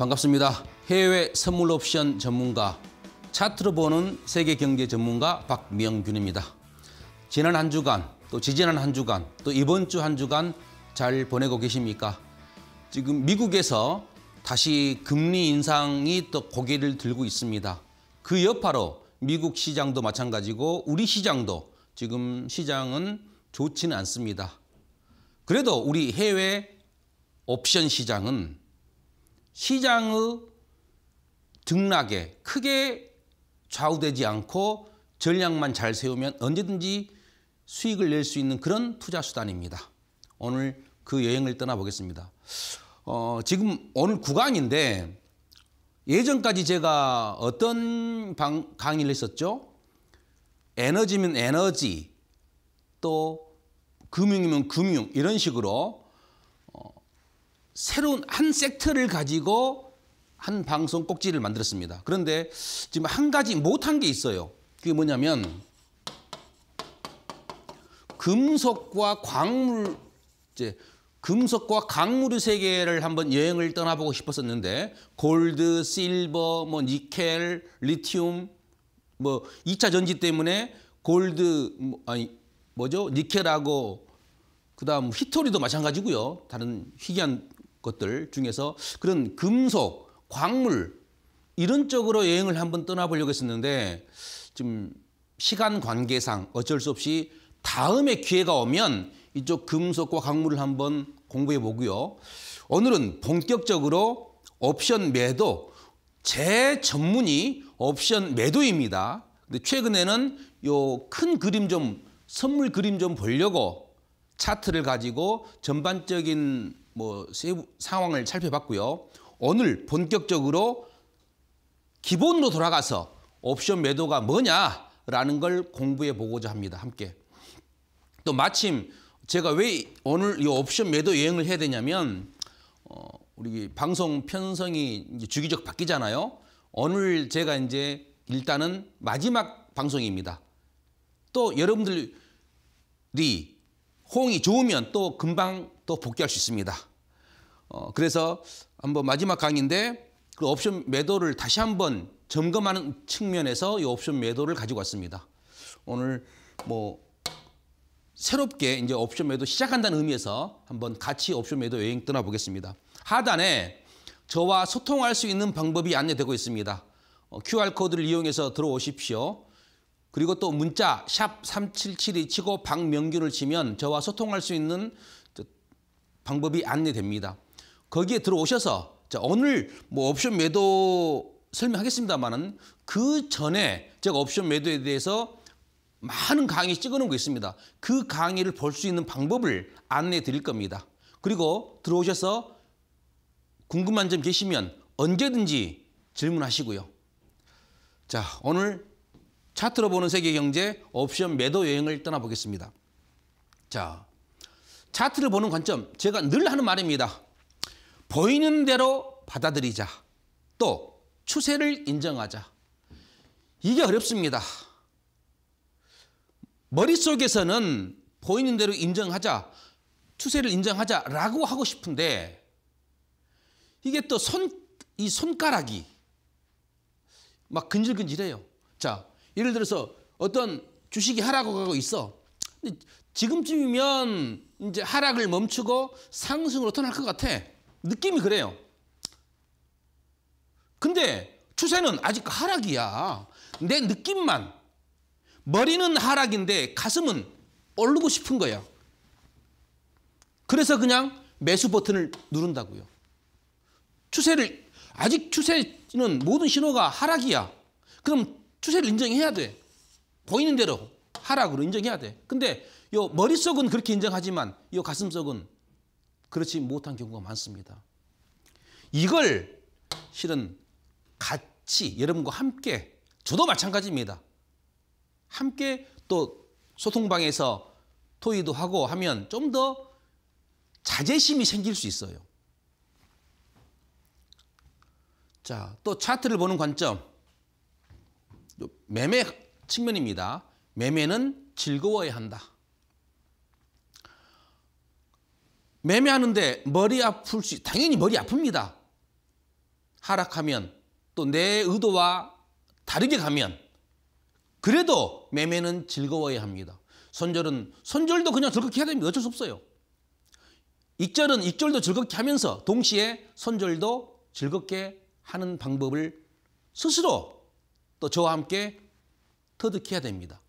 반갑습니다. 해외 선물 옵션 전문가, 차트로 보는 세계 경제 전문가 박명균입니다. 지난 한 주간, 또 지지난 한 주간, 또 이번 주 한 주간 잘 보내고 계십니까? 지금 미국에서 다시 금리 인상이 또 고개를 들고 있습니다. 그 여파로 미국 시장도 마찬가지고 우리 시장도 지금 시장은 좋지는 않습니다. 그래도 우리 해외 옵션 시장은 시장의 등락에 크게 좌우되지 않고 전략만 잘 세우면 언제든지 수익을 낼 수 있는 그런 투자 수단입니다. 오늘 그 여행을 떠나보겠습니다. 어, 지금 오늘 구강인데 예전까지 제가 어떤 방, 강의를 했었죠? 에너지면 에너지, 또 금융이면 금융 이런 식으로 새로운 한 섹터를 가지고 한 방송 꼭지를 만들었습니다. 그런데 지금 한 가지 못한 게 있어요. 그게 뭐냐면 금속과 광물 이제 금속과 광물의 세계를 한번 여행을 떠나보고 싶었었는데 골드, 실버, 뭐 니켈, 리튬 뭐 2차 전지 때문에 골드 뭐 아니 뭐죠? 니켈하고 그다음 히토리도 마찬가지고요. 다른 희귀한 것들 중에서 그런 금속, 광물 이런 쪽으로 여행을 한번 떠나보려고 했었는데 지금 시간 관계상 어쩔 수 없이 다음에 기회가 오면 이쪽 금속과 광물을 한번 공부해 보고요. 오늘은 본격적으로 옵션 매도 제 전문이 옵션 매도입니다. 근데 최근에는 요 큰 그림 좀 선물 그림 좀 보려고 차트를 가지고 전반적인 뭐 세부 상황을 살펴봤고요. 오늘 본격적으로 기본으로 돌아가서 옵션 매도가 뭐냐라는 걸 공부해 보고자 합니다. 함께. 또 마침 제가 왜 오늘 이 옵션 매도 여행을 해야 되냐면 어, 우리 방송 편성이 주기적 바뀌잖아요. 오늘 제가 이제 일단은 마지막 방송입니다. 또 여러분들이 호응이 좋으면 또 금방 또 복귀할 수 있습니다. 어, 그래서 한번 마지막 강의인데 그 옵션 매도를 다시 한번 점검하는 측면에서 이 옵션 매도를 가지고 왔습니다. 오늘 뭐 새롭게 이제 옵션 매도 시작한다는 의미에서 한번 같이 옵션 매도 여행 떠나보겠습니다. 하단에 저와 소통할 수 있는 방법이 안내되고 있습니다. QR코드를 어, 이용해서 들어오십시오. 그리고 또 문자 샵3 7 2 치고 박명균을 치면 저와 소통할 수 있는 방법이 안내됩니다. 거기에 들어오셔서 자, 오늘 뭐 옵션 매도 설명하겠습니다만은 그 전에 제가 옵션 매도에 대해서 많은 강의 찍어놓은 거 있습니다. 그 강의를 볼 수 있는 방법을 안내 드릴 겁니다. 그리고 들어오셔서 궁금한 점 계시면 언제든지 질문하시고요. 자, 오늘 차트로 보는 세계 경제 옵션 매도 여행을 떠나보겠습니다. 자, 차트를 보는 관점, 제가 늘 하는 말입니다. 보이는 대로 받아들이자. 또 추세를 인정하자. 이게 어렵습니다. 머릿속에서는 보이는 대로 인정하자, 추세를 인정하자라고 하고 싶은데 이게 또 손, 이 손가락이 막 근질근질해요. 자, 예를 들어서 어떤 주식이 하락하고 있어. 지금쯤이면 이제 하락을 멈추고 상승으로 떠날 것 같아. 느낌이 그래요. 근데 추세는 아직 하락이야. 내 느낌만. 머리는 하락인데 가슴은 오르고 싶은 거야. 그래서 그냥 매수 버튼을 누른다고요. 추세를 아직 추세는 모든 신호가 하락이야. 그럼 추세를 인정해야 돼. 보이는 대로 하락으로 인정해야 돼. 근데 요 머릿속은 그렇게 인정하지만 요 가슴속은 그렇지 못한 경우가 많습니다. 이걸 실은 같이 여러분과 함께 저도 마찬가지입니다. 함께 또 소통방에서 토의도 하고 하면 좀 더 자제심이 생길 수 있어요. 자, 또 차트를 보는 관점. 매매 측면입니다. 매매는 즐거워야 한다. 매매하는데 머리 아플 수, 당연히 머리 아픕니다. 하락하면 또 내 의도와 다르게 가면 그래도 매매는 즐거워야 합니다. 손절은 손절도 그냥 즐겁게 해야 됩니다. 어쩔 수 없어요. 익절은 익절도 즐겁게 하면서 동시에 손절도 즐겁게 하는 방법을 스스로 또 저와 함께 터득해야 됩니다.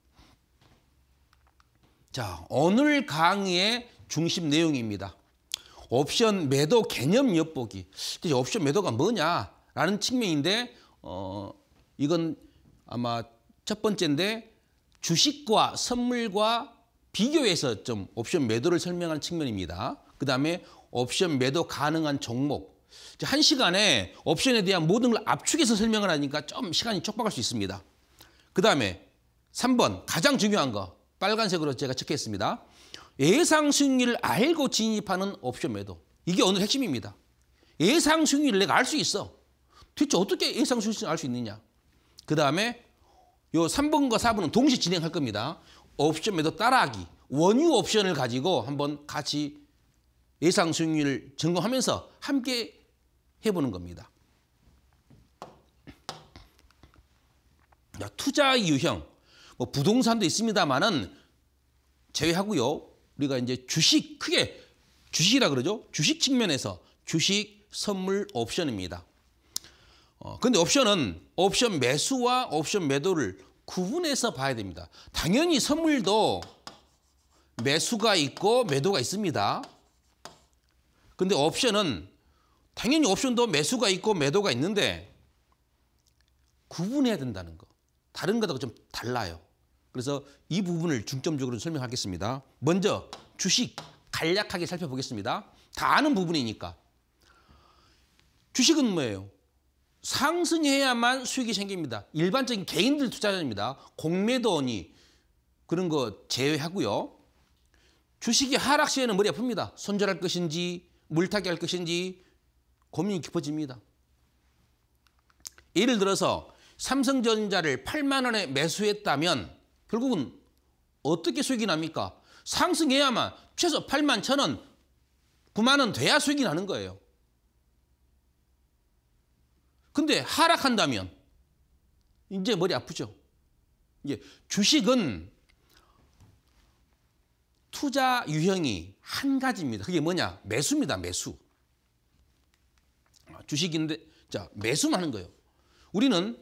자, 오늘 강의의 중심 내용입니다. 옵션 매도 개념 엿보기. 이제 옵션 매도가 뭐냐라는 측면인데 어 이건 아마 첫 번째인데 주식과 선물과 비교해서 좀 옵션 매도를 설명하는 측면입니다. 그다음에 옵션 매도 가능한 종목. 한 시간에 옵션에 대한 모든 걸 압축해서 설명을 하니까 좀 시간이 촉박할 수 있습니다. 그다음에 3번 가장 중요한 거 빨간색으로 제가 적크했습니다 예상 수익률을 알고 진입하는 옵션 매도. 이게 오늘 핵심입니다. 예상 수률을 내가 알 수 있어. 대체 어떻게 예상 수률을알 수 있느냐. 그 다음에 요 3번과 4번은 동시 진행할 겁니다. 옵션 매도 따라하기. 원유 옵션을 가지고 한번 같이 예상 수익률 점검하면서 함께 해보는 겁니다. 투자 유형, 뭐 부동산도 있습니다만은 제외하고요. 우리가 이제 주식 크게 주식이라 그러죠. 주식 측면에서 주식 선물 옵션입니다. 어, 근데 옵션은 옵션 매수와 옵션 매도를 구분해서 봐야 됩니다. 당연히 선물도 매수가 있고 매도가 있습니다. 근데 옵션은 당연히 옵션도 매수가 있고 매도가 있는데 구분해야 된다는 거. 다른 거하고 좀 달라요. 그래서 이 부분을 중점적으로 설명하겠습니다. 먼저 주식 간략하게 살펴보겠습니다. 다 아는 부분이니까. 주식은 뭐예요? 상승해야만 수익이 생깁니다. 일반적인 개인들 투자자입니다. 공매도원 그런 거 제외하고요. 주식이 하락 시에는 머리 아픕니다. 손절할 것인지 물타기 할 것인지 고민이 깊어집니다. 예를 들어서 삼성전자를 8만 원에 매수했다면 결국은 어떻게 수익이 납니까? 상승해야만 최소 8만 천 원, 9만 원 돼야 수익이 나는 거예요. 근데 하락한다면 이제 머리 아프죠. 이제 주식은 투자 유형이 한 가지입니다. 그게 뭐냐? 매수입니다. 매수. 아, 주식인데 자 매수만 하는 거예요. 우리는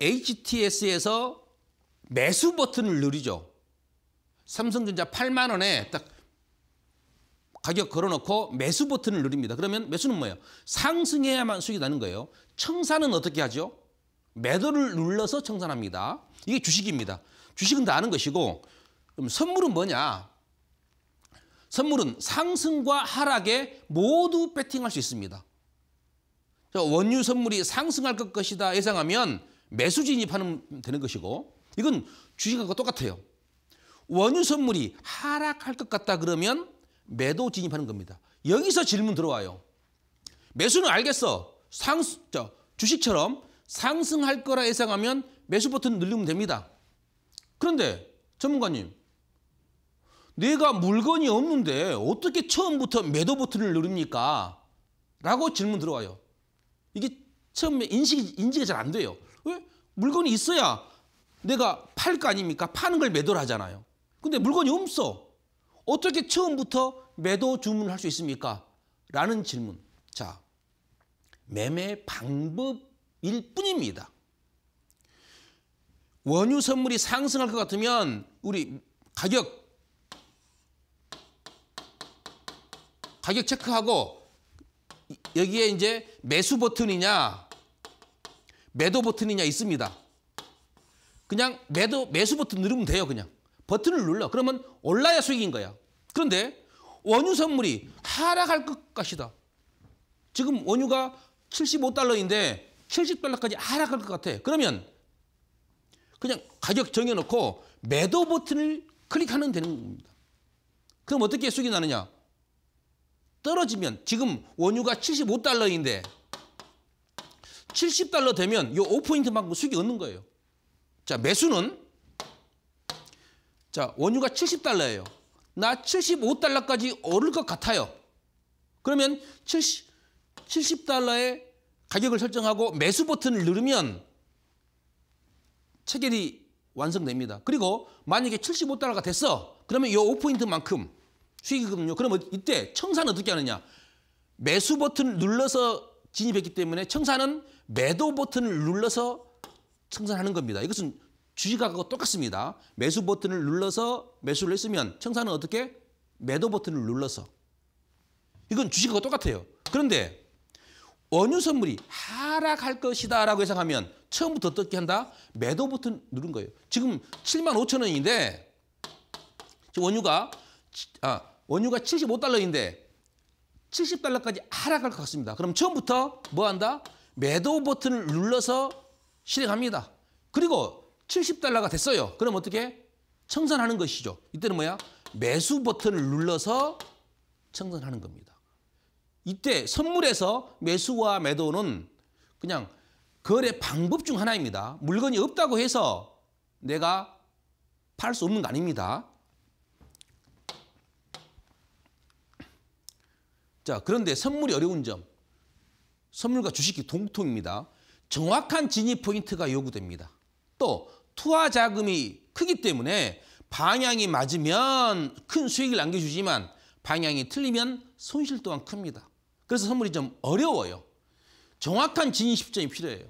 HTS에서 매수 버튼을 누르죠. 삼성전자 8만 원에 딱 가격 걸어놓고 매수 버튼을 누릅니다. 그러면 매수는 뭐예요? 상승해야만 수익이 나는 거예요. 청산은 어떻게 하죠? 매도를 눌러서 청산합니다. 이게 주식입니다. 주식은 다 아는 것이고 그럼 선물은 뭐냐? 선물은 상승과 하락에 모두 배팅할 수 있습니다. 원유 선물이 상승할 것이다 예상하면 매수 진입하면 되는 것이고 이건 주식하고 똑같아요. 원유 선물이 하락할 것 같다 그러면 매도 진입하는 겁니다. 여기서 질문 들어와요. 매수는 알겠어. 상 저, 주식처럼 상승할 거라 예상하면 매수 버튼 늘리면 됩니다. 그런데 전문가님, 내가 물건이 없는데 어떻게 처음부터 매도 버튼을 누릅니까? 라고 질문 들어와요. 이게 처음에 인식이, 인지가 잘 안 돼요. 왜? 물건이 있어야 내가 팔 거 아닙니까? 파는 걸 매도를 하잖아요. 근데 물건이 없어. 어떻게 처음부터 매도 주문을 할 수 있습니까? 라는 질문. 자, 매매 방법일 뿐입니다. 원유 선물이 상승할 것 같으면 우리 가격 가격 체크하고 여기에 이제 매수 버튼이냐 매도 버튼이냐 있습니다. 그냥 매도, 매수 버튼 누르면 돼요. 그냥. 버튼을 눌러. 그러면 올라야 수익인 거야. 그런데 원유 선물이 하락할 것 같이다. 지금 원유가 75달러인데 70달러까지 하락할 것 같아. 그러면 그냥 가격 정해놓고 매도 버튼을 클릭하면 되는 겁니다. 그럼 어떻게 수익이 나느냐? 떨어지면 지금 원유가 75달러인데 70달러 되면 이 5포인트만큼 수익이 얻는 거예요. 자, 매수는 자, 원유가 70달러예요. 나 75달러까지 오를 것 같아요. 그러면 70, 7 0달러에 가격을 설정하고 매수 버튼을 누르면 체결이 완성됩니다. 그리고 만약에 75달러가 됐어. 그러면 이 5포인트만큼 수익이거든요. 그러면 이때 청산은 어떻게 하느냐. 매수 버튼을 눌러서 진입했기 때문에 청산은 매도 버튼을 눌러서 청산하는 겁니다. 이것은 주식하고 똑같습니다. 매수 버튼을 눌러서 매수를 했으면 청산은 어떻게? 매도 버튼을 눌러서. 이건 주식하고 똑같아요. 그런데 원유 선물이 하락할 것이다 라고 예상하면 처음부터 어떻게 한다? 매도 버튼 누른 거예요. 지금 7만 5천 원인데 원유가 아, 원유가 75달러인데 70달러까지 하락할 것 같습니다. 그럼 처음부터 뭐 한다? 매도 버튼을 눌러서 실행합니다. 그리고 70달러가 됐어요. 그럼 어떻게? 청산하는 것이죠. 이때는 뭐야? 매수 버튼을 눌러서 청산하는 겁니다. 이때 선물에서 매수와 매도는 그냥 거래 방법 중 하나입니다. 물건이 없다고 해서 내가 팔 수 없는 거 아닙니다. 자, 그런데 선물이 어려운 점. 선물과 주식이 동통입니다. 정확한 진입 포인트가 요구됩니다. 또 투하 자금이 크기 때문에 방향이 맞으면 큰 수익을 남겨주지만 방향이 틀리면 손실 또한 큽니다. 그래서 선물이 좀 어려워요. 정확한 진입시점이 필요해요.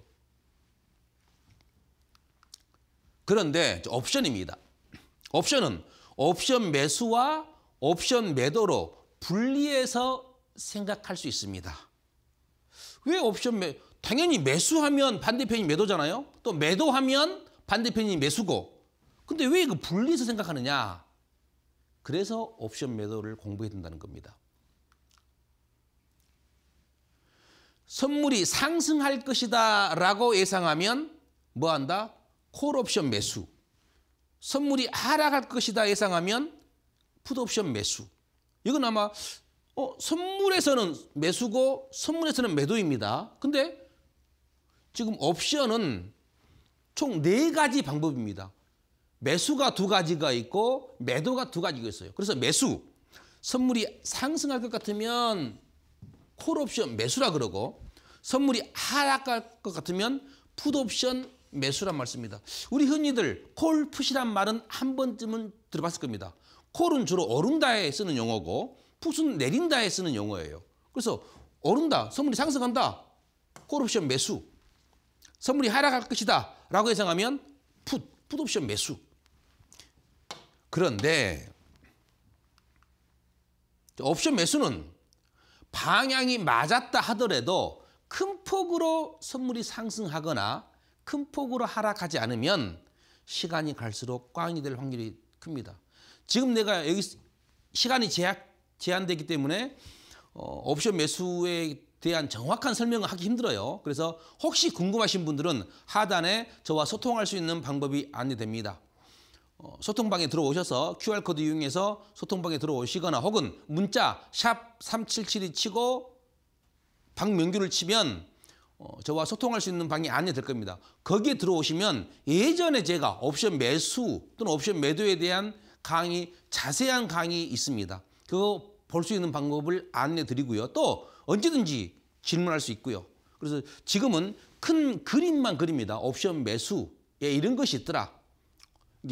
그런데 옵션입니다. 옵션은 옵션 매수와 옵션 매도로 분리해서 생각할 수 있습니다. 왜 옵션 매 당연히 매수하면 반대편이 매도잖아요. 또 매도하면 반대편이 매수고. 근데 왜 이거 분리해서 생각하느냐. 그래서 옵션 매도를 공부해야 된다는 겁니다. 선물이 상승할 것이다 라고 예상하면 뭐한다? 콜옵션 매수. 선물이 하락할 것이다 예상하면 풋옵션 매수. 이건 아마 어, 선물에서는 매수고 선물에서는 매도입니다. 근데 지금 옵션은 총 네 가지 방법입니다. 매수가 두 가지가 있고 매도가 두 가지가 있어요. 그래서 매수, 선물이 상승할 것 같으면 콜옵션 매수라 그러고 선물이 하락할 것 같으면 푸드옵션 매수란 말씀입니다. 우리 흔히들 콜, 푸시란 말은 한 번쯤은 들어봤을 겁니다. 콜은 주로 오른다에 쓰는 용어고 푸은 내린다에 쓰는 용어예요. 그래서 오른다, 선물이 상승한다, 콜옵션 매수. 선물이 하락할 것이다 라고 예상하면 풋, 풋옵션 매수. 그런데 옵션 매수는 방향이 맞았다 하더라도 큰 폭으로 선물이 상승하거나 큰 폭으로 하락하지 않으면 시간이 갈수록 꽝이 될 확률이 큽니다. 지금 내가 여기 시간이 제약, 제한되기 때문에 어, 옵션 매수의 대한 정확한 설명을 하기 힘들어요. 그래서 혹시 궁금하신 분들은 하단에 저와 소통할 수 있는 방법이 안내됩니다. 어, 소통방에 들어오셔서 QR코드 이용해서 소통방에 들어오시거나 혹은 문자 샵3772 치고 박명규를 치면 어, 저와 소통할 수 있는 방이 안내될 겁니다. 거기에 들어오시면 예전에 제가 옵션 매수 또는 옵션 매도에 대한 강의, 자세한 강의 있습니다. 그거 볼수 있는 방법을 안내 드리고요. 또 언제든지 질문할 수 있고요. 그래서 지금은 큰 그림만 그립니다. 옵션 매수. 에 이런 것이 있더라.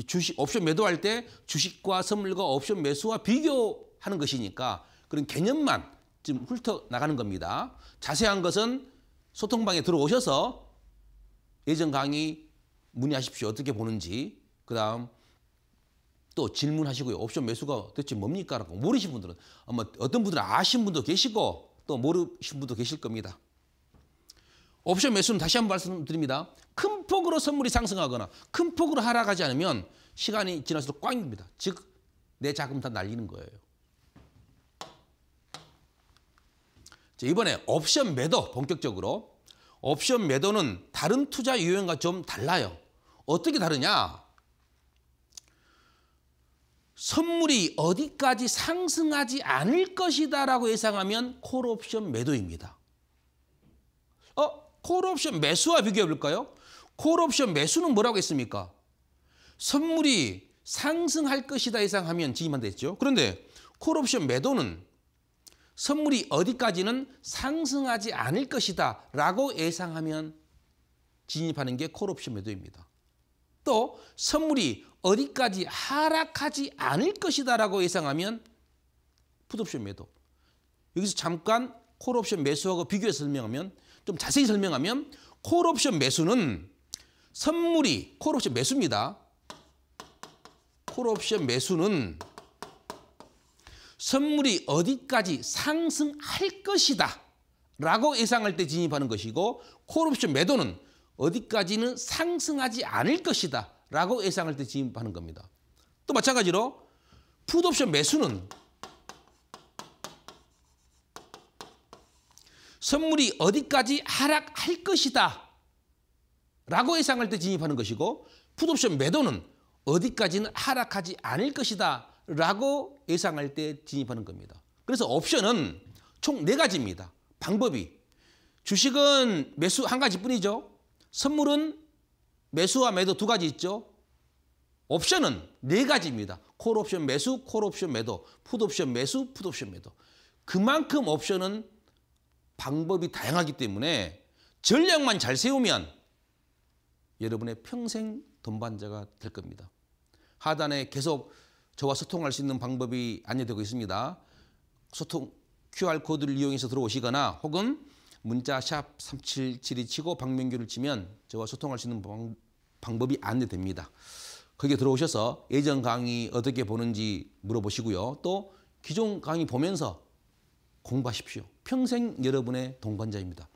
주식, 옵션 매도할 때 주식과 선물과 옵션 매수와 비교하는 것이니까 그런 개념만 지금 훑어나가는 겁니다. 자세한 것은 소통방에 들어오셔서 예전 강의 문의하십시오. 어떻게 보는지. 그 다음 또 질문하시고요. 옵션 매수가 대체 뭡니까? 라고 모르신 분들은 아마 어떤 분들은 아신 분도 계시고 또 모르신 분도 계실 겁니다. 옵션 매수는 다시 한번 말씀드립니다. 큰 폭으로 선물이 상승하거나 큰 폭으로 하락하지 않으면 시간이 지날수록 꽝입니다. 즉, 내 자금 다 날리는 거예요. 자, 이번에 옵션 매도 본격적으로 옵션 매도는 다른 투자 유형과 좀 달라요. 어떻게 다르냐? 선물이 어디까지 상승하지 않을 것이다라고 예상하면 콜옵션 매도입니다. 어? 콜옵션 매수와 비교해 볼까요? 콜옵션 매수는 뭐라고 했습니까? 선물이 상승할 것이다 예상하면 지금만 됐죠. 그런데 콜옵션 매도는 선물이 어디까지는 상승하지 않을 것이다 라고 예상하면 진입하는 게 콜옵션 매도입니다. 또 선물이 어디까지 하락하지 않을 것이다라고 예상하면 풋옵션 매도. 여기서 잠깐 콜옵션 매수하고 비교해 설명하면 좀 자세히 설명하면 콜옵션 매수는 선물이 콜옵션 매수입니다. 콜옵션 매수는 선물이 어디까지 상승할 것이다 라고 예상할 때 진입하는 것이고 콜옵션 매도는 어디까지는 상승하지 않을 것이다 라고 예상할 때 진입하는 겁니다. 또 마찬가지로 풋옵션 매수는 선물이 어디까지 하락할 것이다 라고 예상할 때 진입하는 것이고 풋옵션 매도는 어디까지는 하락하지 않을 것이다 라고 예상할 때 진입하는 겁니다. 그래서 옵션은 총 네가지입니다 방법이. 주식은 매수 한 가지뿐이죠. 선물은 매수와 매도 두 가지 있죠. 옵션은 네 가지입니다. 콜옵션 매수, 콜옵션 매도, 풋옵션 매수, 풋옵션 매도. 그만큼 옵션은 방법이 다양하기 때문에 전략만 잘 세우면 여러분의 평생 돈반자가 될 겁니다. 하단에 계속 저와 소통할 수 있는 방법이 안내되고 있습니다. 소통 QR코드를 이용해서 들어오시거나 혹은 문자 샵3772 치고 박명규를 치면 저와 소통할 수 있는 방, 방법이 안내됩니다. 거기에 들어오셔서 예전 강의 어떻게 보는지 물어보시고요. 또 기존 강의 보면서 공부하십시오. 평생 여러분의 동반자입니다.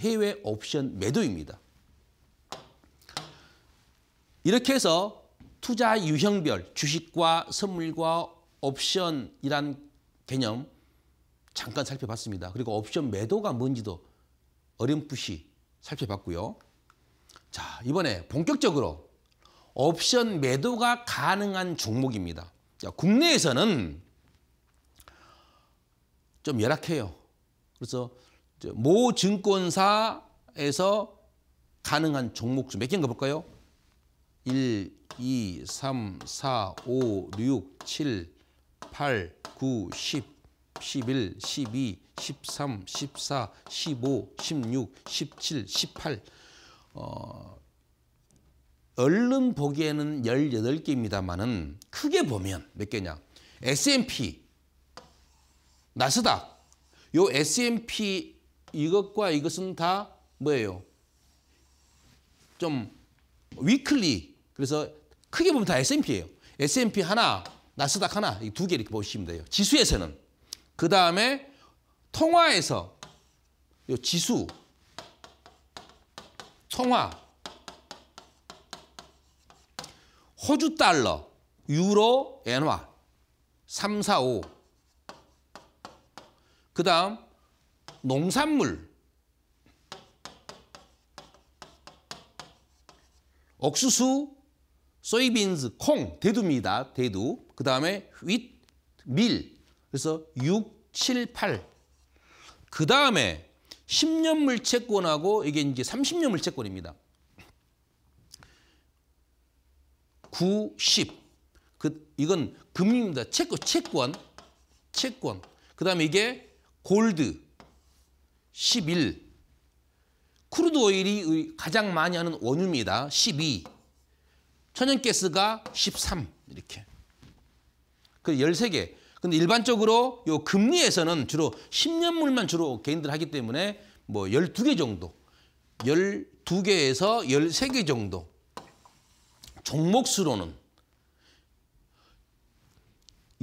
해외 옵션 매도입니다. 이렇게 해서 투자 유형별 주식과 선물과 옵션이란 개념 잠깐 살펴봤습니다. 그리고 옵션 매도가 뭔지도 어렴풋이 살펴봤고요. 자, 이번에 본격적으로 옵션 매도가 가능한 종목입니다. 자, 국내에서는 좀 열악해요. 그래서 모 증권사에서 가능한 종목 좀 몇 개인가 볼까요? 1, 2, 3, 4, 5, 6, 7, 8, 9, 10, 11, 12, 13, 14, 15, 16, 17, 18 어, 얼른 보기에는 18개입니다만은 크게 보면 몇 개냐? S&P, 나스닥, 요 S&P 이것과 이것은 다 뭐예요? 좀 위클리 그래서 크게 보면 다 S&P예요. S&P 하나, 나스닥 하나 이 두 개 이렇게 보시면 돼요. 지수에서는 그 다음에 통화에서 요 지수 성화, 호주 달러, 유로, 엔화 3, 4, 5. 그 다음 농산물, 옥수수, 소이빈즈, 콩, 대두입니다. 대두. 그 다음에 윗, 밀. 그래서 6, 7, 8. 그 다음에 10년 물채권하고 이게 이제 30년 물채권입니다. 9, 10. 그, 이건 금리입니다. 채권, 채권, 채권. 그 다음에 이게 골드, 11. 크루드 오일이 가장 많이 하는 원유입니다. 12. 천연가스가 13. 이렇게. 그 13개. 근데 일반적으로 요 금리에서는 주로 10년물만 주로 개인들 하기 때문에 뭐 12개 정도, 12개에서 13개 정도 종목수로는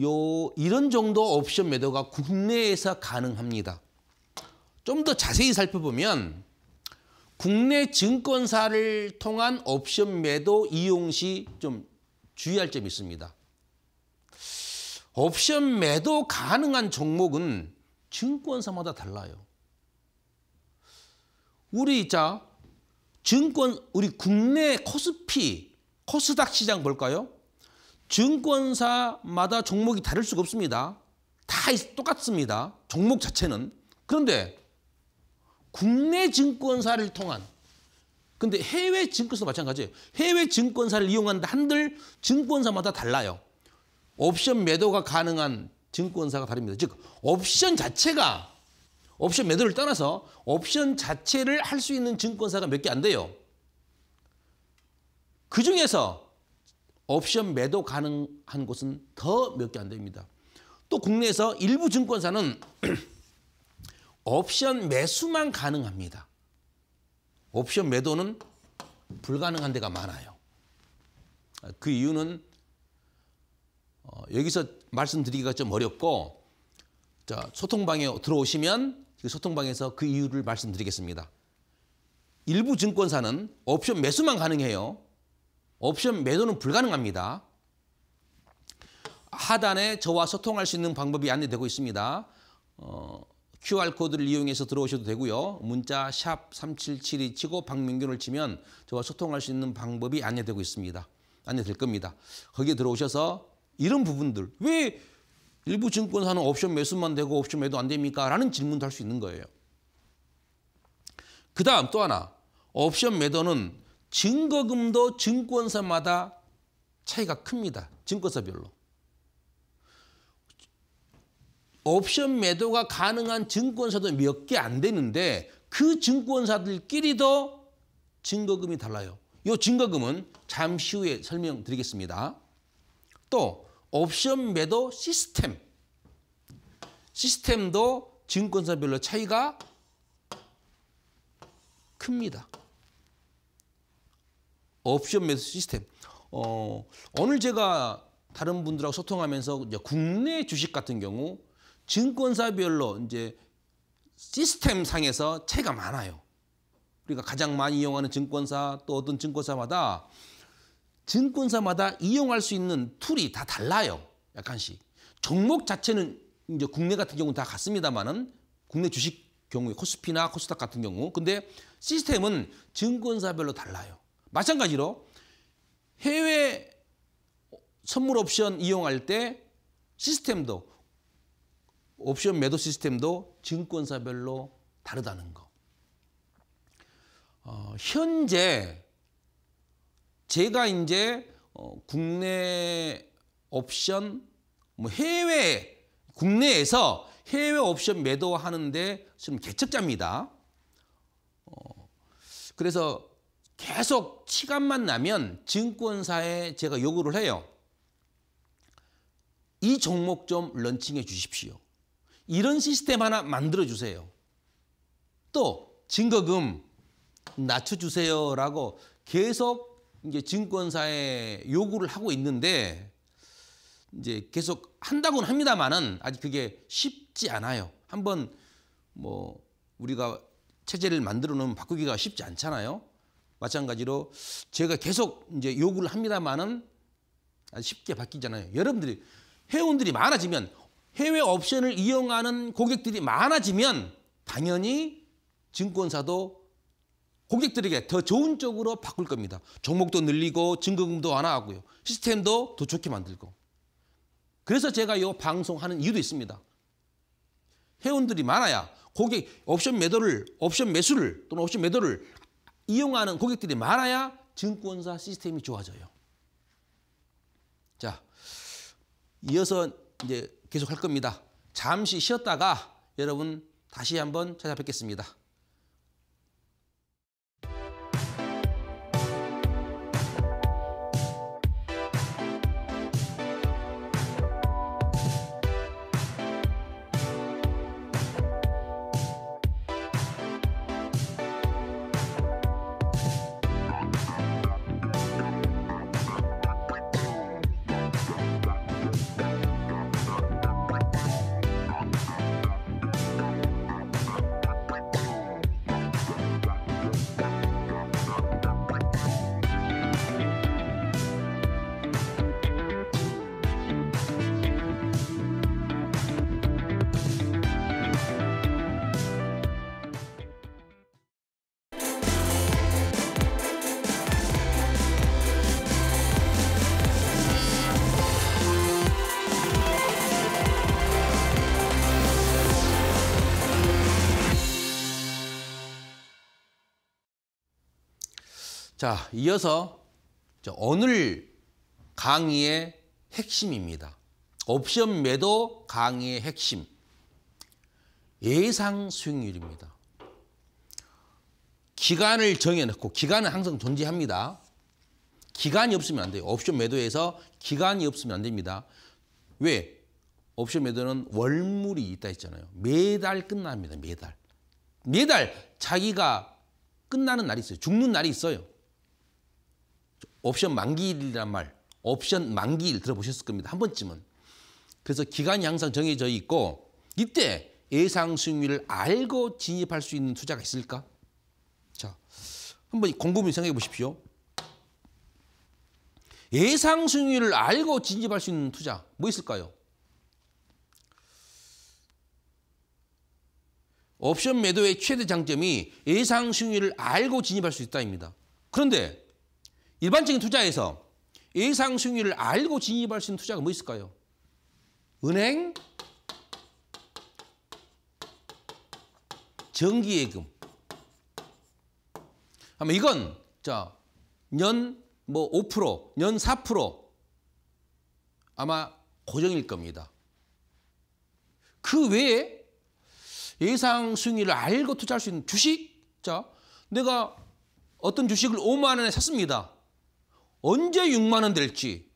요 이런 정도 옵션 매도가 국내에서 가능합니다. 좀 더 자세히 살펴보면 국내 증권사를 통한 옵션 매도 이용 시 좀 주의할 점이 있습니다. 옵션 매도 가능한 종목은 증권사마다 달라요. 우리 자 증권 우리 국내 코스피 코스닥 시장 볼까요? 증권사마다 종목이 다를 수가 없습니다. 다 똑같습니다. 종목 자체는. 그런데 국내 증권사를 통한 근데 해외 증권사 마찬가지예요. 해외 증권사를 이용한다 한들 증권사마다 달라요. 옵션 매도가 가능한 증권사가 다릅니다. 즉 옵션 자체가 옵션 매도를 떠나서 옵션 자체를 할 수 있는 증권사가 몇 개 안 돼요. 그중에서 옵션 매도 가능한 곳은 더 몇 개 안 됩니다. 또 국내에서 일부 증권사는 옵션 매수만 가능합니다. 옵션 매도는 불가능한 데가 많아요. 그 이유는 어, 여기서 말씀드리기가 좀 어렵고 자, 소통방에 들어오시면 그 소통방에서 그 이유를 말씀드리겠습니다. 일부 증권사는 옵션 매수만 가능해요. 옵션 매도는 불가능합니다. 하단에 저와 소통할 수 있는 방법이 안내되고 있습니다. 어, QR코드를 이용해서 들어오셔도 되고요. 문자 3772 치고 박민규를 치면 저와 소통할 수 있는 방법이 안내되고 있습니다. 안내될 겁니다. 거기에 들어오셔서 이런 부분들 왜 일부 증권사는 옵션 매수만 되고 옵션 매도 안 됩니까? 라는 질문도 할 수 있는 거예요. 그 다음 또 하나 옵션 매도는 증거금도 증권사마다 차이가 큽니다. 증권사별로. 옵션 매도가 가능한 증권사도 몇 개 안 되는데 그 증권사들끼리도 증거금이 달라요. 이 증거금은 잠시 후에 설명드리겠습니다. 또 옵션 매도 시스템. 시스템도 증권사별로 차이가 큽니다. 옵션 매수 시스템. 어, 오늘 제가 다른 분들하고 소통하면서 이제 국내 주식 같은 경우 증권사별로 이제 시스템 상에서 차이가 많아요. 우리가 가장 많이 이용하는 증권사 또 어떤 증권사마다 증권사마다 이용할 수 있는 툴이 다 달라요. 약간씩. 종목 자체는 이제 국내 같은 경우는 다 같습니다만은 국내 주식 경우에 코스피나 코스닥 같은 경우 근데 시스템은 증권사별로 달라요. 마찬가지로 해외 선물 옵션 이용할 때 시스템도 옵션 매도 시스템도 증권사별로 다르다는 거. 어, 현재 제가 이제 어, 국내 옵션 뭐 해외 국내에서 해외 옵션 매도하는데 지금 개척자입니다. 어, 그래서 계속 시간만 나면 증권사에 제가 요구를 해요. 이 종목 좀 런칭해 주십시오. 이런 시스템 하나 만들어 주세요. 또 증거금 낮춰 주세요라고 계속 이제 증권사에 요구를 하고 있는데 이제 계속 한다고는 합니다만은 아직 그게 쉽지 않아요. 한번 뭐 우리가 체제를 만들어 놓으면 바꾸기가 쉽지 않잖아요. 마찬가지로 제가 계속 이제 요구를 합니다만은 쉽게 바뀌잖아요. 여러분들이 회원들이 많아지면 해외 옵션을 이용하는 고객들이 많아지면 당연히 증권사도 고객들에게 더 좋은 쪽으로 바꿀 겁니다. 종목도 늘리고 증거금도 완화하고요. 시스템도 더 좋게 만들고. 그래서 제가 이 방송하는 이유도 있습니다. 회원들이 많아야 고객 옵션 매도를 옵션 매수를 또는 옵션 매도를 이용하는 고객들이 많아야 증권사 시스템이 좋아져요. 자, 이어서 이제 계속 할 겁니다. 잠시 쉬었다가 여러분 다시 한번 찾아뵙겠습니다. 자, 이어서 오늘 강의의 핵심입니다. 옵션 매도 강의의 핵심. 예상 수익률입니다. 기간을 정해놓고 기간은 항상 존재합니다. 기간이 없으면 안 돼요. 옵션 매도에서 기간이 없으면 안 됩니다. 왜? 옵션 매도는 월물이 있다 했잖아요. 매달 끝납니다. 매달. 매달 자기가 끝나는 날이 있어요. 죽는 날이 있어요. 옵션 만기일이란 말, 옵션 만기일 들어보셨을 겁니다. 한 번쯤은. 그래서 기간이 항상 정해져 있고 이때 예상 수익률을 알고 진입할 수 있는 투자가 있을까? 자, 한번 곰곰이 생각해 보십시오. 예상 수익률을 알고 진입할 수 있는 투자 뭐 있을까요? 옵션 매도의 최대 장점이 예상 수익률을 알고 진입할 수 있다입니다. 그런데 일반적인 투자에서 예상 수익률을 알고 진입할 수 있는 투자가 뭐 있을까요? 은행, 정기예금. 아마 이건 자, 연 뭐 5%, 연4% 아마 고정일 겁니다. 그 외에 예상 수익률을 알고 투자할 수 있는 주식. 자, 내가 어떤 주식을 5만 원에 샀습니다. 언제 6만 원 될지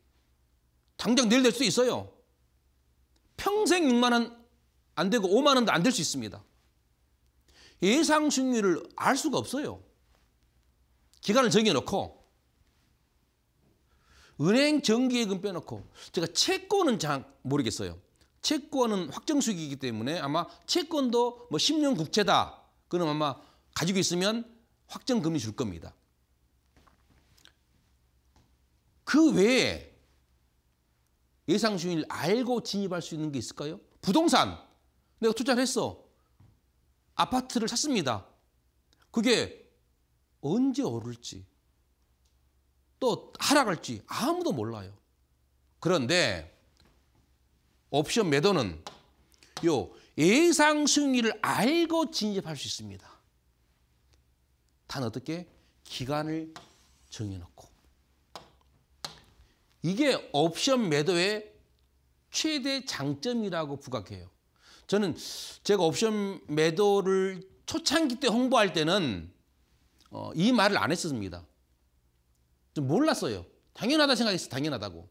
당장 내일 될 수 있어요. 평생 6만 원 안 되고 5만 원도 안 될 수 있습니다. 예상 수률을알 수가 없어요. 기간을 정해놓고 은행 정기예금 빼놓고 제가 채권은 잘 모르겠어요. 채권은 확정 수익이기 때문에 아마 채권도 뭐 10년 국채다. 그럼 아마 가지고 있으면 확정 금리 줄 겁니다. 그 외에 예상 수익률 알고 진입할 수 있는 게 있을까요? 부동산. 내가 투자를 했어. 아파트를 샀습니다. 그게 언제 오를지 또 하락할지 아무도 몰라요. 그런데 옵션 매도는 요 예상 수익률 알고 진입할 수 있습니다. 단 어떻게? 기간을 정해놓고. 이게 옵션 매도의 최대 장점이라고 부각해요. 저는 제가 옵션 매도를 초창기 때 홍보할 때는 어, 이 말을 안 했었습니다. 좀 몰랐어요. 당연하다 생각했어요. 당연하다고.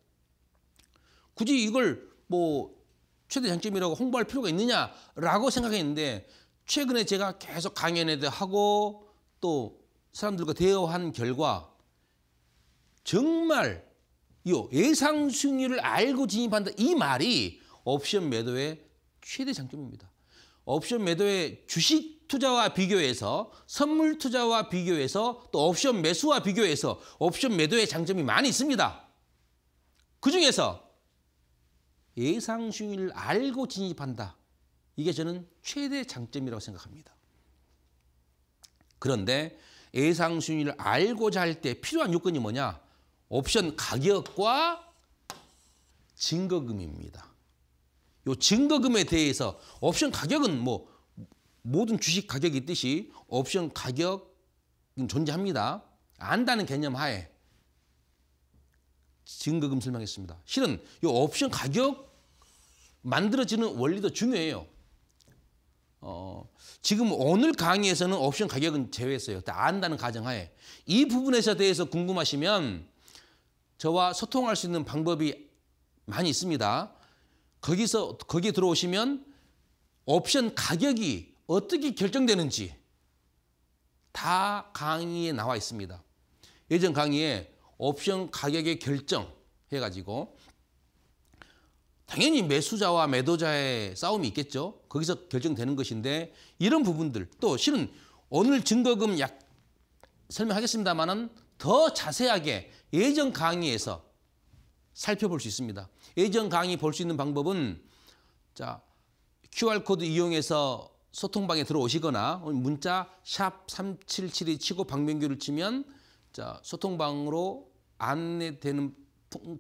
굳이 이걸 뭐 최대 장점이라고 홍보할 필요가 있느냐라고 생각했는데 최근에 제가 계속 강연회도 하고 또 사람들과 대화한 결과 정말 요 예상 수익률을 알고 진입한다 이 말이 옵션 매도의 최대 장점입니다. 옵션 매도의 주식 투자와 비교해서 선물 투자와 비교해서 또 옵션 매수와 비교해서 옵션 매도의 장점이 많이 있습니다. 그중에서 예상 수률을 알고 진입한다. 이게 저는 최대 장점이라고 생각합니다. 그런데 예상 수익률 알고자 할 때 필요한 요건이 뭐냐? 옵션 가격과 증거금입니다. 요 증거금에 대해서 옵션 가격은 뭐 모든 주식 가격이 있듯이 옵션 가격은 존재합니다. 안다는 개념 하에 증거금 설명했습니다. 실은 이 옵션 가격 만들어지는 원리도 중요해요. 어, 지금 오늘 강의에서는 옵션 가격은 제외했어요. 안다는 가정하에. 이부분에 대해서 궁금하시면 저와 소통할 수 있는 방법이 많이 있습니다. 거기서 거기 들어오시면 옵션 가격이 어떻게 결정되는지 다 강의에 나와 있습니다. 예전 강의에 옵션 가격의 결정 해가지고 당연히 매수자와 매도자의 싸움이 있겠죠. 거기서 결정되는 것인데 이런 부분들 또 실은 오늘 증거금 약 설명하겠습니다만은 더 자세하게 예전 강의에서 살펴볼 수 있습니다. 예전 강의 볼 수 있는 방법은 자 QR코드 이용해서 소통방에 들어오시거나 문자 샵 3772 치고 박명규를 치면 자 소통방으로 안내되는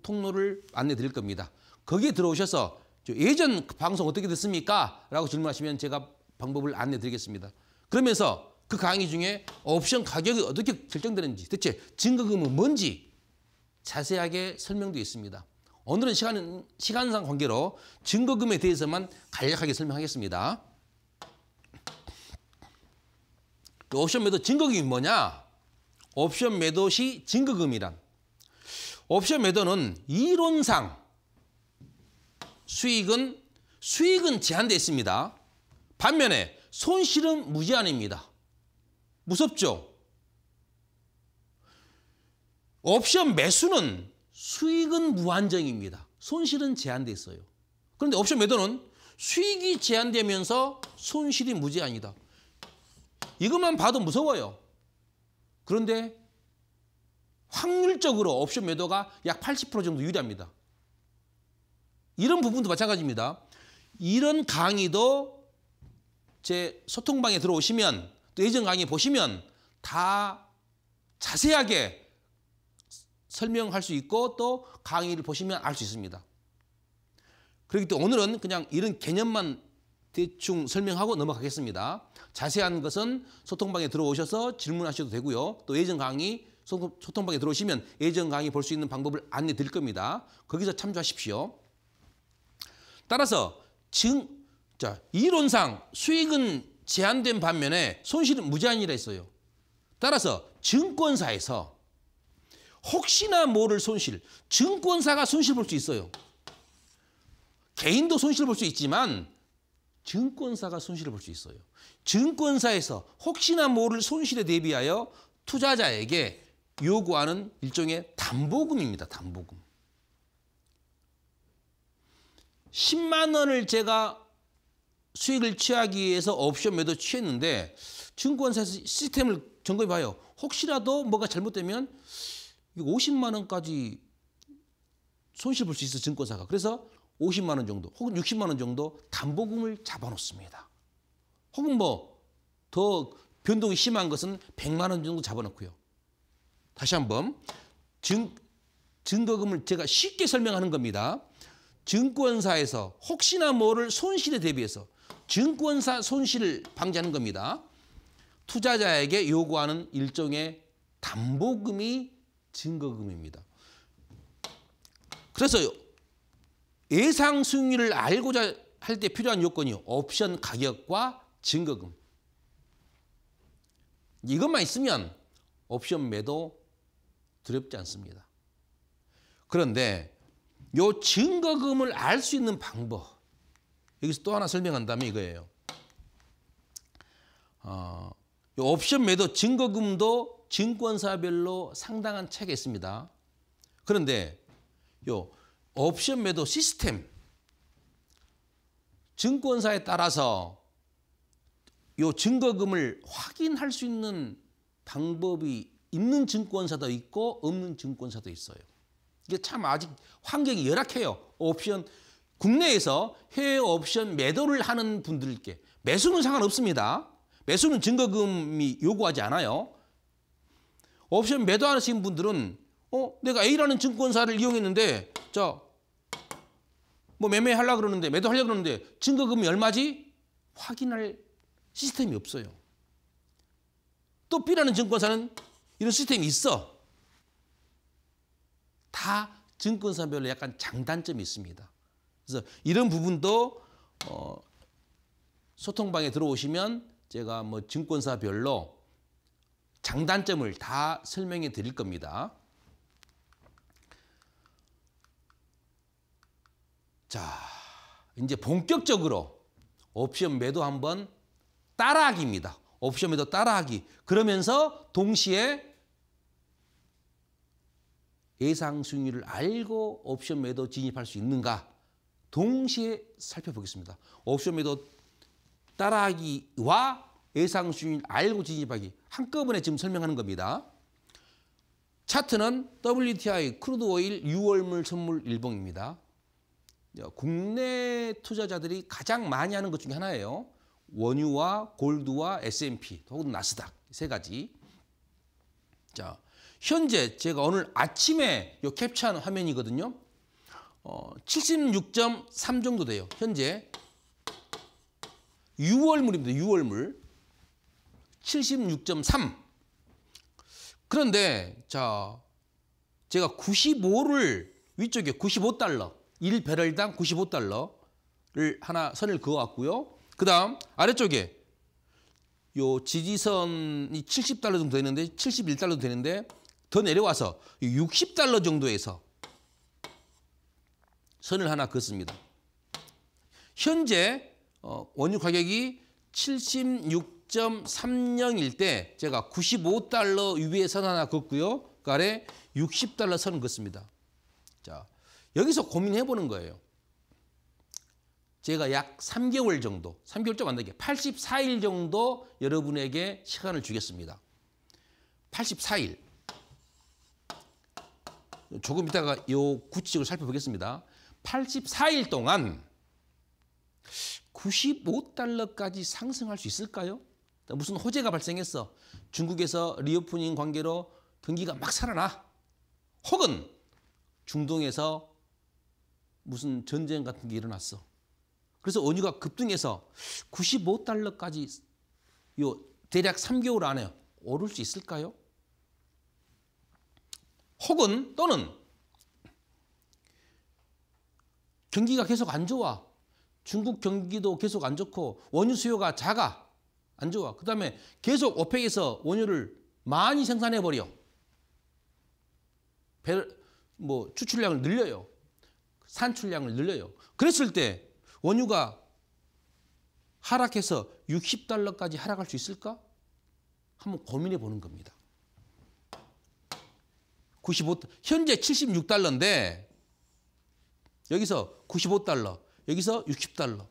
통로를 안내 드릴 겁니다. 거기에 들어오셔서 예전 방송 어떻게 됐습니까? 라고 질문하시면 제가 방법을 안내 드리겠습니다. 그러면서 그 강의 중에 옵션 가격이 어떻게 결정되는지 대체 증거금은 뭔지 자세하게 설명도 있습니다. 오늘은 시간, 시간상 관계로 증거금에 대해서만 간략하게 설명하겠습니다. 그 옵션 매도 증거금이 뭐냐? 옵션 매도 시 증거금이란 옵션 매도는 이론상 수익은 수익은 제한되어 있습니다. 반면에 손실은 무제한입니다. 무섭죠? 옵션 매수는 수익은 무한정입니다. 손실은 제한돼 있어요. 그런데 옵션 매도는 수익이 제한되면서 손실이 무제한이다. 이것만 봐도 무서워요. 그런데 확률적으로 옵션 매도가 약 80% 정도 유리합니다. 이런 부분도 마찬가지입니다. 이런 강의도 제 소통방에 들어오시면 또 예전 강의 보시면 다 자세하게 설명할 수 있고 또 강의를 보시면 알 수 있습니다. 그렇기 때문에 오늘은 그냥 이런 개념만 대충 설명하고 넘어가겠습니다. 자세한 것은 소통방에 들어오셔서 질문하셔도 되고요. 또 예전 강의 소통방에 들어오시면 예전 강의 볼 수 있는 방법을 안내 드릴 겁니다. 거기서 참조하십시오. 따라서 증, 자, 이론상 수익은 제한된 반면에 손실은 무제한이라 했어요. 따라서 증권사에서 혹시나 모를 손실, 증권사가 손실 볼 수 있어요. 개인도 손실 볼 수 있지만 증권사가 손실을 볼 수 있어요. 증권사에서 혹시나 모를 손실에 대비하여 투자자에게 요구하는 일종의 담보금입니다. 담보금. 10만 원을 제가 수익을 취하기 위해서 옵션 매도 취했는데 증권사 시스템을 점검해 봐요. 혹시라도 뭐가 잘못되면 50만 원까지 손실 볼 수 있어 증권사가. 그래서 50만 원 정도 혹은 60만 원 정도 담보금을 잡아놓습니다. 혹은 뭐 더 변동이 심한 것은 100만 원 정도 잡아놓고요. 다시 한번 증, 증거금을 제가 쉽게 설명하는 겁니다. 증권사에서 혹시나 뭐를 손실에 대비해서 증권사 손실을 방지하는 겁니다. 투자자에게 요구하는 일종의 담보금이 증거금입니다. 그래서 예상 수익률을 알고자 할 때 필요한 요건이 옵션 가격과 증거금. 이것만 있으면 옵션 매도 두렵지 않습니다. 그런데 요 증거금을 알 수 있는 방법 여기서 또 하나 설명한다면 이거예요. 어, 옵션 매도 증거금도 증권사별로 상당한 차이가 있습니다. 그런데 요 옵션 매도 시스템 증권사에 따라서 요 증거금을 확인할 수 있는 방법이 있는 증권사도 있고 없는 증권사도 있어요. 이게 참 아직 환경이 열악해요. 옵션 국내에서 해외 옵션 매도를 하는 분들께 매수는 상관없습니다. 매수는 증거금이 요구하지 않아요. 옵션 매도 안 하신 분들은 어 내가 A라는 증권사를 이용했는데 자뭐 매매하려 그러는데 매도하려 그러는데 증거금이 얼마지 확인할 시스템이 없어요. 또 B라는 증권사는 이런 시스템이 있어. 다 증권사별로 약간 장단점이 있습니다. 그래서 이런 부분도 어, 소통방에 들어오시면 제가 뭐 증권사별로 장단점을 다 설명해 드릴 겁니다. 자, 이제 본격적으로 옵션 매도 한번 따라하기입니다. 옵션 매도 따라하기. 그러면서 동시에 예상 수익률을 알고 옵션 매도 진입할 수 있는가 동시에 살펴보겠습니다. 옵션 매도 따라하기와 예상 수익률 알고 진입하기 한꺼번에 지금 설명하는 겁니다. 차트는 WTI 크루드 오일 6월물 선물 일봉입니다. 국내 투자자들이 가장 많이 하는 것 중에 하나예요. 원유와 골드와 S&P 혹은 나스닥 세 가지. 자, 현재 제가 오늘 아침에 요 캡처한 화면이거든요. 어, 76.3 정도 돼요. 현재 6월물입니다. 6월물. 76.3. 그런데 자 제가 95를 위쪽에 95달러 1배럴당 95달러를 하나 선을 그어왔고요. 그 다음 아래쪽에 요 지지선이 70달러 정도 되는데 71달러 되는데 더 내려와서 60달러 정도에서 선을 하나 그었습니다 현재 어, 원유 가격이 76 0.30일 때 제가 95달러 위에 선 하나 긋고요. 그 아래 60달러 선을 긋습니다. 자, 여기서 고민해 보는 거예요. 제가 약 3개월 정도, 3개월 좀 안 되게 84일 정도 여러분에게 시간을 주겠습니다. 84일. 조금 이따가 요 구체적으로 살펴보겠습니다. 84일 동안 95달러까지 상승할 수 있을까요? 무슨 호재가 발생했어. 중국에서 리오프닝 관계로 경기가 막 살아나. 혹은 중동에서 무슨 전쟁 같은 게 일어났어. 그래서 원유가 급등해서 95달러까지 요 대략 3개월 안에 오를 수 있을까요? 혹은 또는 경기가 계속 안 좋아. 중국 경기도 계속 안 좋고 원유 수요가 작아. 안 좋아. 그 다음에 계속 오펙에서 원유를 많이 생산해버려. 배, 뭐 추출량을 늘려요. 산출량을 늘려요. 그랬을 때 원유가 하락해서 60달러까지 하락할 수 있을까? 한번 고민해 보는 겁니다. 95 현재 76달러인데 여기서 95달러, 여기서 60달러.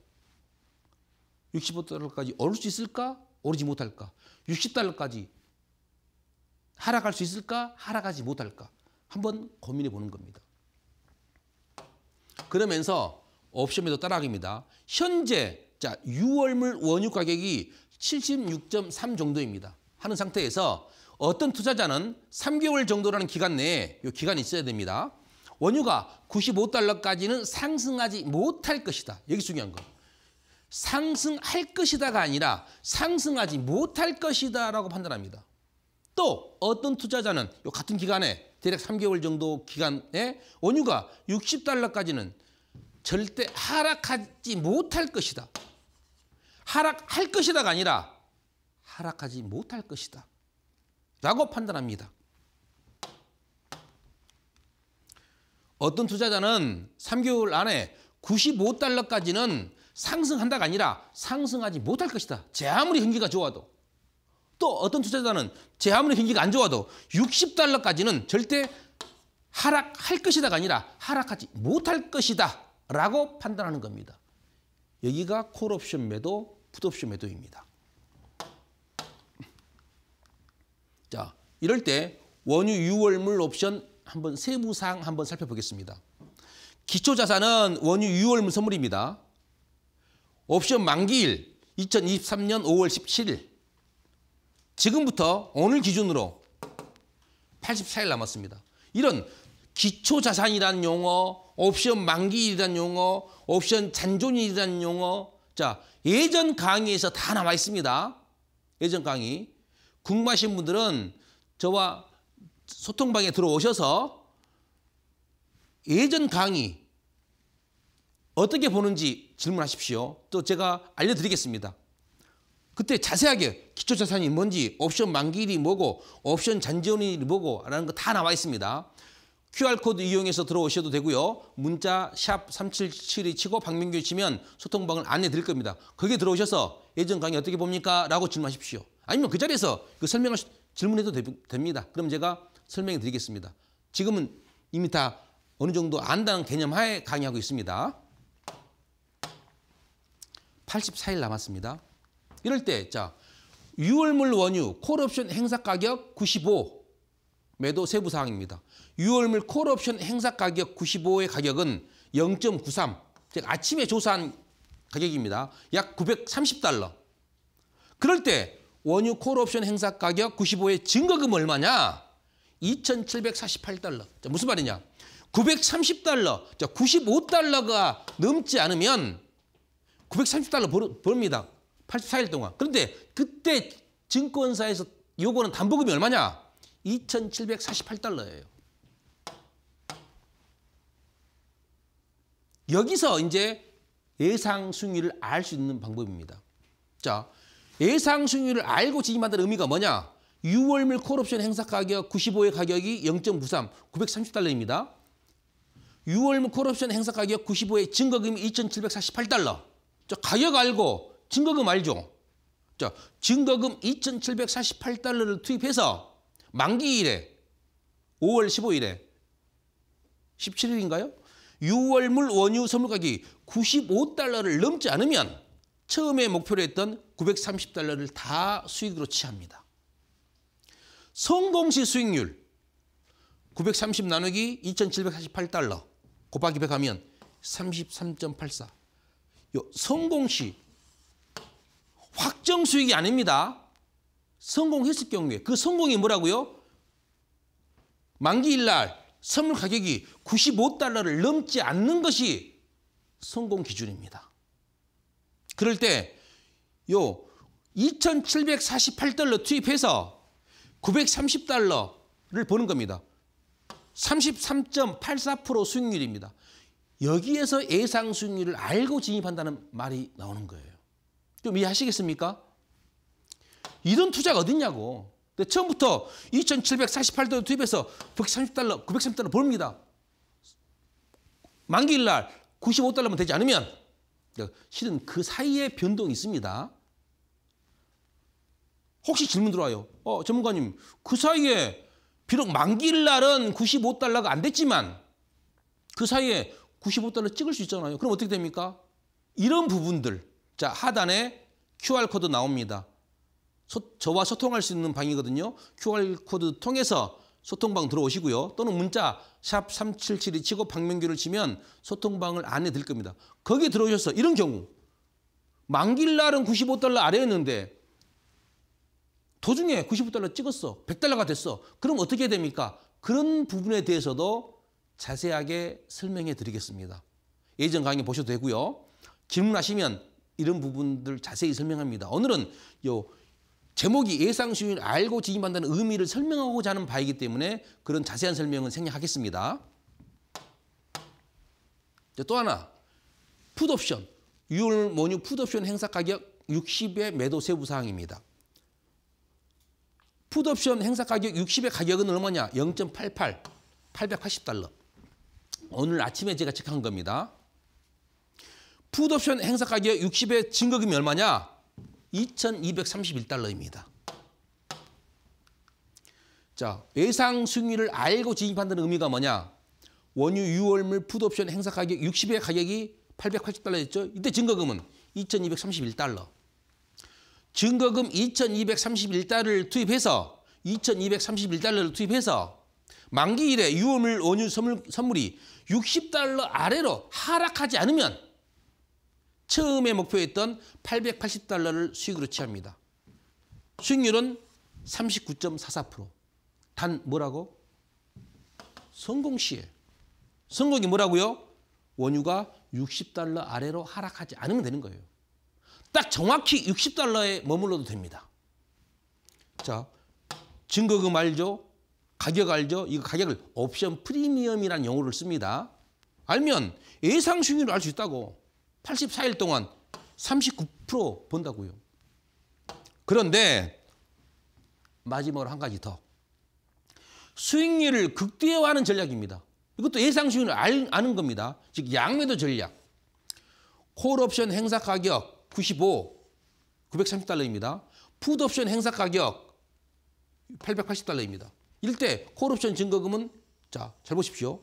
65달러까지 오를 수 있을까? 오르지 못할까? 60달러까지 하락할 수 있을까? 하락하지 못할까? 한번 고민해 보는 겁니다. 그러면서 옵션 매도 따라가기입니다 현재 자 6월물 원유 가격이 76.3 정도입니다. 하는 상태에서 어떤 투자자는 3개월 정도라는 기간 내에 이 기간이 있어야 됩니다. 원유가 95달러까지는 상승하지 못할 것이다. 여기 중요한 거. 상승할 것이다가 아니라 상승하지 못할 것이다라고 판단합니다. 또 어떤 투자자는 같은 기간에 대략 3개월 정도 기간에 원유가 60달러까지는 절대 하락하지 못할 것이다. 하락할 것이다가 아니라 하락하지 못할 것이다. 라고 판단합니다. 어떤 투자자는 3개월 안에 95달러까지는 상승한다가 아니라 상승하지 못할 것이다. 제 아무리 경기가 좋아도. 또 어떤 투자자는 제 아무리 경기가 안 좋아도 60달러까지는 절대 하락할 것이다가 아니라 하락하지 못할 것이다 라고 판단하는 겁니다. 여기가 콜옵션 매도, 풋옵션 매도입니다. 자, 이럴 때 원유 유월물 옵션 한번 세부사 한번 살펴보겠습니다. 기초자산은 원유 유월물 선물입니다. 옵션 만기일 2023년 5월 17일 지금부터 오늘 기준으로 84일 남았습니다. 이런 기초자산이란 용어, 옵션 만기일이란 용어, 옵션 잔존일이란 용어 자 예전 강의에서 다 남아 있습니다. 예전 강의 궁금하신 분들은 저와 소통방에 들어오셔서 예전 강의 어떻게 보는지 질문하십시오. 또 제가 알려드리겠습니다. 그때 자세하게 기초자산이 뭔지, 옵션 만기일이 뭐고, 옵션 잔재원일이 뭐고 라는 거 다 나와 있습니다. QR코드 이용해서 들어오셔도 되고요. 문자 샵3772 치고 박명규 치면 소통방을 안내 드릴 겁니다. 거기에 들어오셔서 예전 강의 어떻게 봅니까? 라고 질문하십시오. 아니면 그 자리에서 그 설명을 질문해도 되, 됩니다. 그럼 제가 설명해 드리겠습니다. 지금은 이미 다 어느 정도 안다는 개념 하에 강의하고 있습니다. 84일 남았습니다. 이럴 때, 자, 유월물 원유, 콜옵션 행사 가격 95, 매도 세부 사항입니다. 유월물 콜옵션 행사 가격 95의 가격은 0.93, 즉 아침에 조사한 가격입니다. 약 930달러. 그럴 때 원유 콜옵션 행사 가격 95의 증거금 얼마냐? 2,748달러. 자, 무슨 말이냐? 930달러, 자, 95달러가 넘지 않으면 930달러 벌, 벌입니다. 84일 동안. 그런데 그때 증권사에서 요거는 담보금이 얼마냐? 2,748달러예요. 여기서 이제 예상 순위를 알수 있는 방법입니다. 자, 예상 순위를 알고 지임한다는 의미가 뭐냐? 6월물 콜옵션 행사 가격 95의 가격이 0.93, 930달러입니다. 6월물 콜옵션 행사 가격 95의 증거금이 2,748달러. 자, 가격 알고 증거금 알죠? 자, 증거금 2,748달러를 투입해서 만기일에 5월 15일에 17일인가요? 6월물 원유 선물가격 95달러를 넘지 않으면 처음에 목표로 했던 930달러를 다 수익으로 취합니다. 성공시 수익률 930 나누기 2,748달러 곱하기 100 하면 33.84 성공시 확정 수익이 아닙니다. 성공했을 경우에 그 성공이 뭐라고요? 만기일날 선물 가격이 95달러를 넘지 않는 것이 성공 기준입니다. 그럴 때요 2,748달러 투입해서 930달러를 버는 겁니다. 33.84% 수익률입니다. 여기에서 예상 순위를 알고 진입한다는 말이 나오는 거예요. 좀 이해하시겠습니까? 이돈 투자가 어딨냐고. 근데 처음부터 2,748달러 투입해서 130달러, 930달러 벌입니다. 만기일 날 95달러면 되지 않으면 네, 실은 그 사이에 변동이 있습니다. 혹시 질문 들어와요. 어, 전문가님, 그 사이에 비록 만기일 날은 95달러가 안 됐지만 그 사이에 95달러 찍을 수 있잖아요. 그럼 어떻게 됩니까? 이런 부분들. 자, 하단에 QR코드 나옵니다. 소, 저와 소통할 수 있는 방이거든요. QR코드 통해서 소통방 들어오시고요. 또는 문자 샵3772 치고 박명규를 치면 소통방을 안에들 겁니다. 거기에 들어오셔서 이런 경우 만길 날은 95달러 아래였는데 도중에 95달러 찍었어. 100달러가 됐어. 그럼 어떻게 됩니까? 그런 부분에 대해서도 자세하게 설명해 드리겠습니다. 예전 강의 보셔도 되고요. 질문하시면 이런 부분들 자세히 설명합니다. 오늘은 요 제목이 예상수익을 알고 지임한다는 의미를 설명하고자 하는 바이기 때문에 그런 자세한 설명은 생략하겠습니다. 또 하나, 풋옵션, 유월 모뉴 풋옵션 행사 가격 60의 매도 세부 사항입니다. 풋옵션 행사 가격 60의 가격은 얼마냐? 0.88, 880달러. 오늘 아침에 제가 체크한 겁니다. 푸드옵션 행사 가격 60의 증거금이 얼마냐? 2,231달러입니다. 자, 외상 수률을 알고 진입한다는 의미가 뭐냐? 원유 유월물 푸드옵션 행사 가격 60의 가격이 880달러였죠. 이때 증거금은 2,231달러. 증거금 2,231달러를 투입해서 2,231달러를 투입해서 만기일에 유월물 원유 선물, 선물이 60달러 아래로 하락하지 않으면 처음에 목표했던 880달러를 수익으로 취합니다. 수익률은 39.44%. 단 뭐라고? 성공 시에. 성공이 뭐라고요? 원유가 60달러 아래로 하락하지 않으면 되는 거예요. 딱 정확히 60달러에 머물러도 됩니다. 자, 증거금 알죠? 가격 알죠? 이 가격을 옵션 프리미엄이라는 용어를 씁니다. 알면 예상 수익률을 알 수 있다고. 84일 동안 39% 본다고요. 그런데 마지막으로 한 가지 더. 수익률을 극대화하는 전략입니다. 이것도 예상 수익률을 알, 아는 겁니다. 즉 양매도 전략. 콜옵션 행사 가격 95, 930달러입니다. 푸드옵션 행사 가격 880달러입니다. 일대 콜옵션 증거금은 자, 잘 보십시오.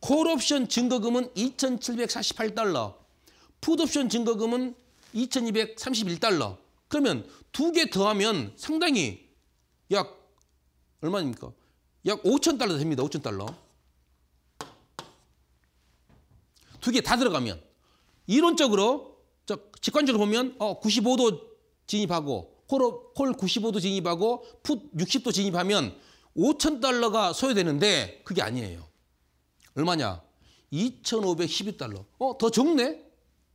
콜옵션 증거금은 2,748달러, 푸드옵션 증거금은 2,231달러. 그러면 두 개 더하면 상당히 약 얼마입니까? 약 5,000달러 됩니다. 5,000달러. 두 개 다 들어가면 이론적으로 저 직관적으로 보면 어 95도 진입하고 콜, 콜 95도 진입하고 풋 60도 진입하면 5천 달러가 소요되는데 그게 아니에요. 얼마냐? 2,512달러. 어, 더 적네?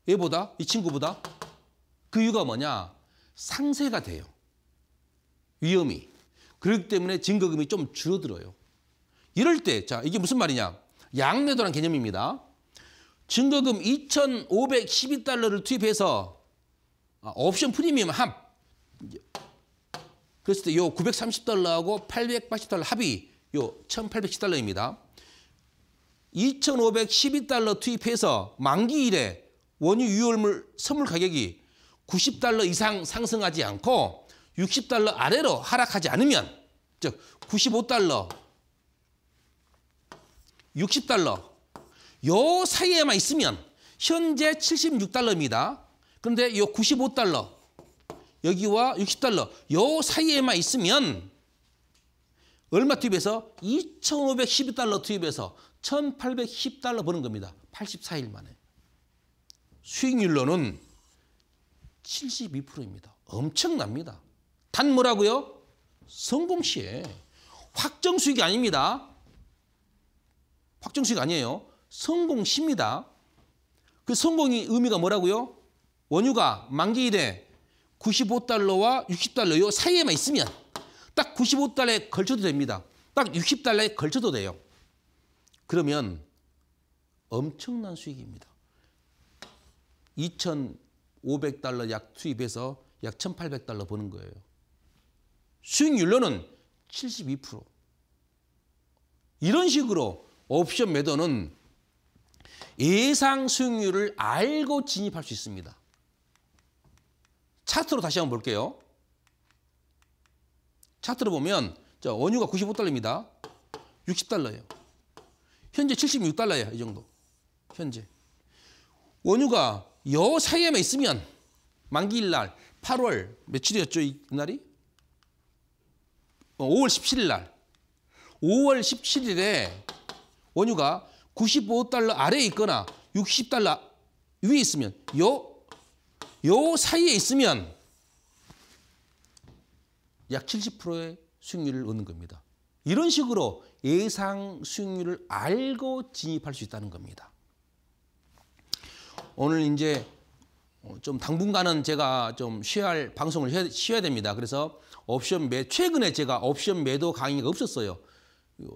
얘보다? 이 친구보다? 그 이유가 뭐냐? 상세가 돼요. 위험이. 그렇기 때문에 증거금이 좀 줄어들어요. 이럴 때, 자, 이게 무슨 말이냐? 양매도란 개념입니다. 증거금 2,512달러를 투입해서 아, 옵션 프리미엄 한 그랬을 때요 930달러하고 880달러 합이 요 1810달러입니다. 2512달러 투입해서 만기일에 원유 유월물 선물 가격이 90달러 이상 상승하지 않고 60달러 아래로 하락하지 않으면 즉 95달러, 60달러 요 사이에만 있으면 현재 76달러입니다. 그런데 요 95달러 여기와 60달러 요 사이에만 있으면 얼마 투입해서 2,512달러 투입해서 1,810달러 버는 겁니다. 84일 만에. 수익률로는 72%입니다. 엄청납니다. 단 뭐라고요? 성공시에 확정 수익이 아닙니다. 확정 수익 아니에요. 성공시입니다. 그 성공이 의미가 뭐라고요? 원유가 만기일에 95달러와 60달러 요 사이에만 있으면 딱 95달러에 걸쳐도 됩니다. 딱 60달러에 걸쳐도 돼요. 그러면 엄청난 수익입니다. 2,500달러 약 투입해서 약 1,800달러 버는 거예요. 수익률로는 72%. 이런 식으로 옵션 매도는 예상 수익률을 알고 진입할 수 있습니다. 차트로 다시 한번 볼게요. 차트로 보면 자, 원유가 95달러입니다. 60달러예요. 현재 76달러예요. 이 정도. 현재. 원유가 여 사이에만 있으면 만기일 날 8월 며칠이었죠? 이날이? 5월 어, 17일 날. 5월 17일에 원유가 95달러 아래에 있거나 60달러 위에 있으면 여요 사이에 있으면 약 70%의 수익률을 얻는 겁니다. 이런 식으로 예상 수익률을 알고 진입할 수 있다는 겁니다. 오늘 이제 어, 좀 당분간은 제가 좀 쉬어야 할 방송을 쉬어야, 됩니다. 그래서 옵션 매 최근에 제가 옵션 매도 강의가 없었어요.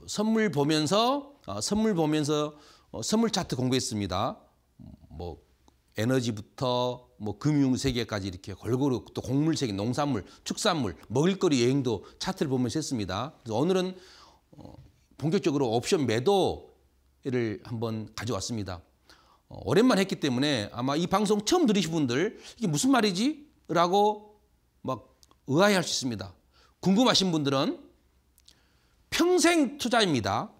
선물 보면서 아, 선물 보면서 어, 선물 차트 공부했습니다. 뭐 에너지부터 뭐 금융 세계까지 이렇게 골고루 또 곡물 세계, 농산물, 축산물, 먹을거리 여행도 차트를 보면서 했습니다. 그래서 오늘은 어, 본격적으로 옵션 매도를 한번 가져왔습니다. 어, 오랜만에 했기 때문에 아마 이 방송 처음 들으신 분들 이게 무슨 말이지? 라고 막 의아해할 수 있습니다. 궁금하신 분들은 평생 투자입니다.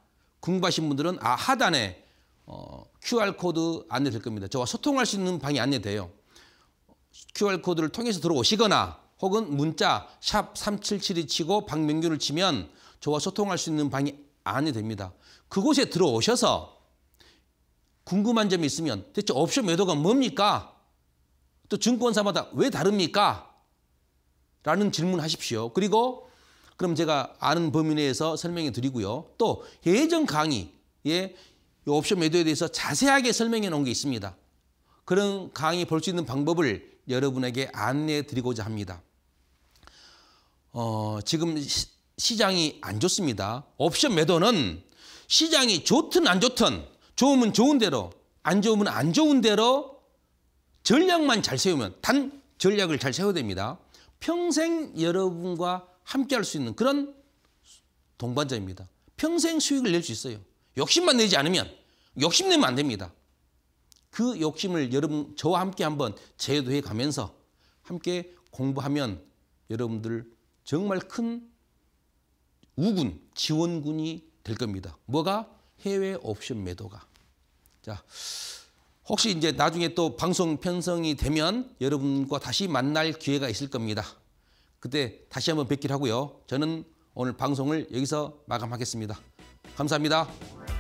궁금하신 분들은 아 하단에 어, QR코드 안내될 겁니다. 저와 소통할 수 있는 방이 안내돼요. QR코드를 통해서 들어오시거나 혹은 문자 샵3772 치고 박명규를 치면 저와 소통할 수 있는 방이 안이 됩니다. 그곳에 들어오셔서 궁금한 점이 있으면 대체 옵션 매도가 뭡니까? 또 증권사마다 왜 다릅니까? 라는 질문하십시오. 그리고 그럼 제가 아는 범위 내에서 설명해 드리고요. 또 예전 강의에 옵션 매도에 대해서 자세하게 설명해 놓은 게 있습니다. 그런 강의 볼 수 있는 방법을 여러분에게 안내해 드리고자 합니다. 어, 지금 시, 장이안 좋습니다. 옵션 매도는 시장이 좋든 안 좋든 좋으면 좋은 대로 안 좋으면 안 좋은 대로 전략만 잘 세우면 단 전략을 잘 세워야 됩니다. 평생 여러분과 함께 할 수 있는 그런 동반자입니다. 평생 수익을 낼 수 있어요. 욕심만 내지 않으면 욕심내면 안 됩니다. 그 욕심을 여러분 저와 함께 한번 제도해 가면서 함께 공부하면 여러분들 정말 큰 우군, 지원군이 될 겁니다. 뭐가? 해외 옵션 매도가. 자, 혹시 이제 나중에 또 방송 편성이 되면 여러분과 다시 만날 기회가 있을 겁니다. 그때 다시 한번 뵙기를 하고요. 저는 오늘 방송을 여기서 마감하겠습니다. 감사합니다.